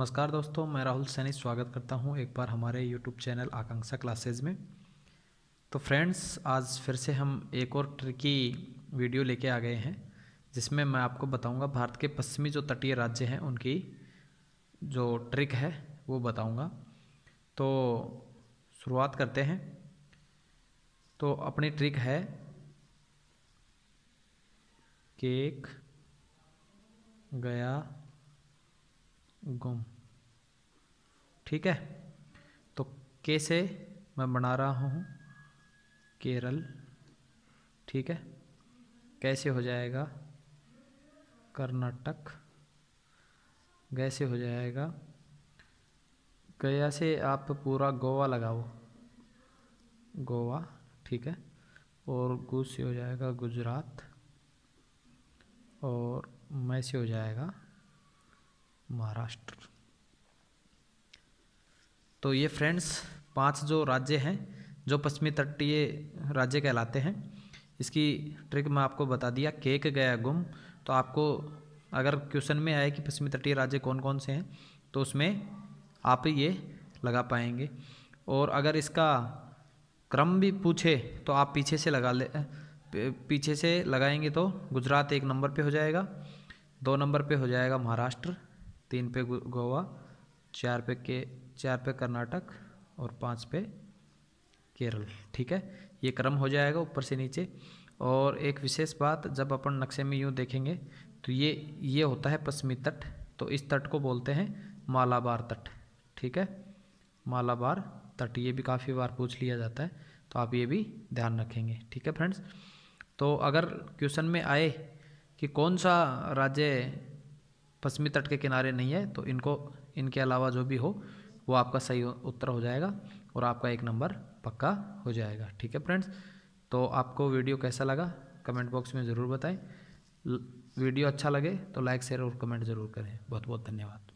नमस्कार दोस्तों मैं राहुल सैनी स्वागत करता हूं एक बार हमारे यूट्यूब चैनल आकांक्षा क्लासेज में तो फ्रेंड्स आज फिर से हम एक और ट्रिकी वीडियो लेके आ गए हैं जिसमें मैं आपको बताऊंगा भारत के पश्चिमी जो तटीय राज्य हैं उनकी जो ट्रिक है वो बताऊंगा तो शुरुआत करते हैं तो अपनी ट्रिक है केक गया गुम ठीक है तो के से मैं बना रहा हूँ केरल ठीक है कैसे हो जाएगा कर्नाटक कैसे हो जाएगा गया से आप पूरा गोवा लगाओ गोवा ठीक है और गु से हो जाएगा गुजरात और मैसे हो जाएगा महाराष्ट्र तो ये फ्रेंड्स पांच जो राज्य हैं जो पश्चिमी तटीय राज्य कहलाते हैं इसकी ट्रिक मैं आपको बता दिया केक गया गुम तो आपको अगर क्वेश्चन में आए कि पश्चिमी तटीय राज्य कौन कौन से हैं तो उसमें आप ये लगा पाएंगे और अगर इसका क्रम भी पूछे तो आप पीछे से लगा ले पीछे से लगाएंगे तो गुजरात एक नंबर पे हो जाएगा दो नंबर पे हो जाएगा महाराष्ट्र तीन पे गोवा चार पे के चार पे कर्नाटक और पाँच पे केरल ठीक है ये क्रम हो जाएगा ऊपर से नीचे और एक विशेष बात जब अपन नक्शे में यूँ देखेंगे तो ये ये होता है पश्चिमी तट तो इस तट को बोलते हैं मालाबार तट ठीक है मालाबार तट ये भी काफ़ी बार पूछ लिया जाता है तो आप ये भी ध्यान रखेंगे ठीक है फ्रेंड्स तो अगर क्वेश्चन में आए कि कौन सा राज्य पश्चिमी तट के किनारे नहीं है तो इनको इनके अलावा जो भी हो वो आपका सही उत्तर हो जाएगा और आपका एक नंबर पक्का हो जाएगा ठीक है फ्रेंड्स तो आपको वीडियो कैसा लगा कमेंट बॉक्स में ज़रूर बताएं वीडियो अच्छा लगे तो लाइक शेयर और कमेंट ज़रूर करें बहुत बहुत धन्यवाद